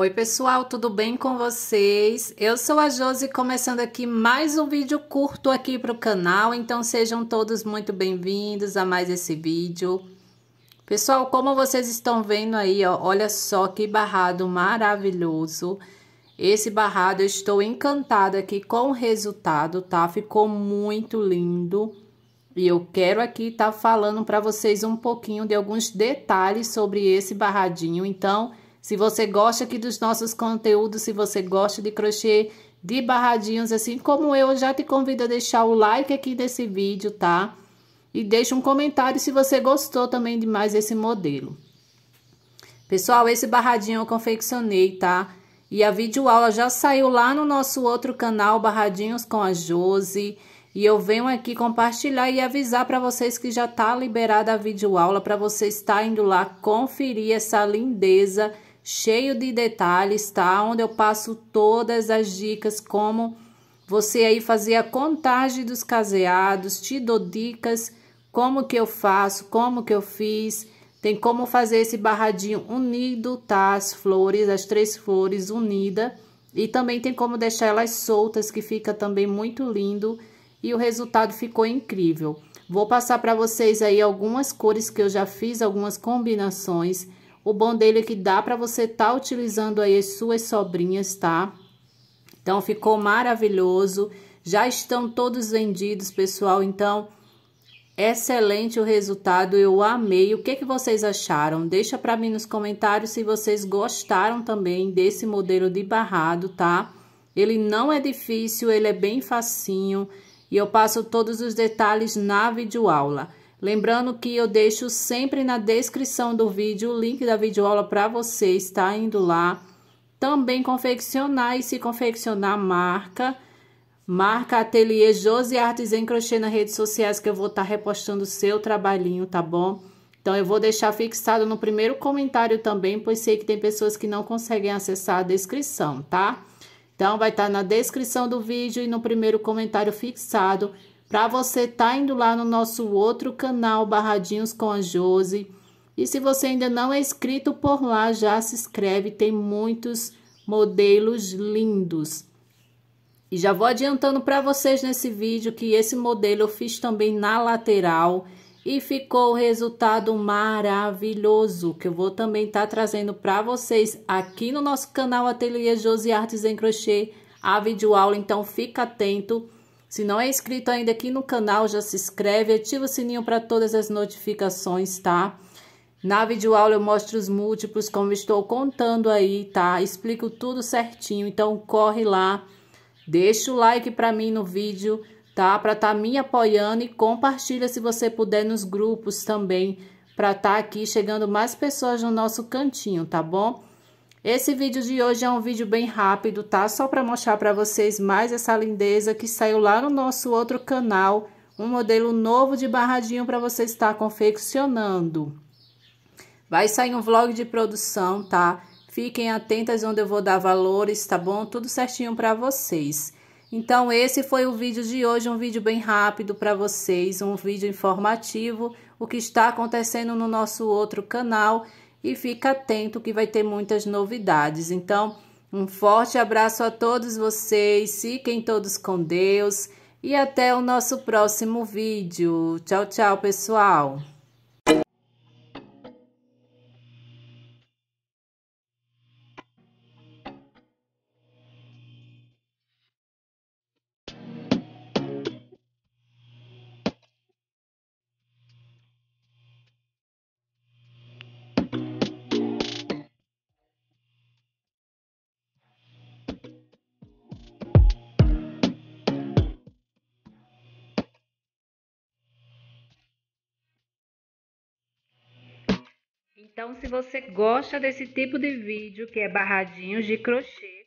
Oi, pessoal, tudo bem com vocês? Eu sou a Josi, começando aqui mais um vídeo curto aqui para o canal, então sejam todos muito bem-vindos a mais esse vídeo. Pessoal, como vocês estão vendo aí, ó, olha só que barrado maravilhoso. Esse barrado, eu estou encantada aqui com o resultado, tá? Ficou muito lindo. E eu quero aqui estar tá falando para vocês um pouquinho de alguns detalhes sobre esse barradinho, então... Se você gosta aqui dos nossos conteúdos, se você gosta de crochê de barradinhos, assim como eu, já te convido a deixar o like aqui desse vídeo, tá? E deixa um comentário se você gostou também de mais esse modelo. Pessoal, esse barradinho eu confeccionei, tá? E a videoaula já saiu lá no nosso outro canal, Barradinhos com a Jose E eu venho aqui compartilhar e avisar para vocês que já tá liberada a videoaula, para você estar indo lá conferir essa lindeza cheio de detalhes, tá? Onde eu passo todas as dicas como você aí fazer a contagem dos caseados, te dou dicas como que eu faço, como que eu fiz. Tem como fazer esse barradinho unido, tá? As flores, as três flores unida. E também tem como deixar elas soltas, que fica também muito lindo. E o resultado ficou incrível. Vou passar para vocês aí algumas cores que eu já fiz, algumas combinações. O bom dele é que dá para você estar tá utilizando aí as suas sobrinhas, tá? Então, ficou maravilhoso. Já estão todos vendidos, pessoal. Então, excelente o resultado. Eu amei. O que, que vocês acharam? Deixa para mim nos comentários se vocês gostaram também desse modelo de barrado, tá? Ele não é difícil, ele é bem facinho. E eu passo todos os detalhes na videoaula. aula. Lembrando que eu deixo sempre na descrição do vídeo o link da videoaula para você estar indo lá. Também confeccionar e se confeccionar marca. Marca Ateliê Josi Artes em Crochê nas redes sociais que eu vou estar tá repostando o seu trabalhinho, tá bom? Então, eu vou deixar fixado no primeiro comentário também, pois sei que tem pessoas que não conseguem acessar a descrição, tá? Então, vai estar tá na descrição do vídeo e no primeiro comentário fixado para você estar tá indo lá no nosso outro canal, Barradinhos com a Josi. E se você ainda não é inscrito por lá, já se inscreve, tem muitos modelos lindos. E já vou adiantando para vocês nesse vídeo que esse modelo eu fiz também na lateral e ficou o resultado maravilhoso, que eu vou também estar tá trazendo para vocês aqui no nosso canal Ateliê Josi Artes em Crochê, a videoaula, então fica atento. Se não é inscrito ainda aqui no canal, já se inscreve, ativa o sininho para todas as notificações, tá? Na videoaula eu mostro os múltiplos, como estou contando aí, tá? Explico tudo certinho, então corre lá, deixa o like para mim no vídeo, tá? Para estar tá me apoiando e compartilha se você puder nos grupos também, para estar tá aqui chegando mais pessoas no nosso cantinho, tá bom? Esse vídeo de hoje é um vídeo bem rápido, tá? Só para mostrar para vocês mais essa lindeza que saiu lá no nosso outro canal, um modelo novo de barradinho para você estar confeccionando. Vai sair um vlog de produção, tá? Fiquem atentas onde eu vou dar valores, tá bom? Tudo certinho para vocês. Então, esse foi o vídeo de hoje, um vídeo bem rápido para vocês, um vídeo informativo, o que está acontecendo no nosso outro canal e fica atento que vai ter muitas novidades. Então, um forte abraço a todos vocês, fiquem todos com Deus e até o nosso próximo vídeo. Tchau, tchau, pessoal! Então, se você gosta desse tipo de vídeo, que é barradinhos de crochê,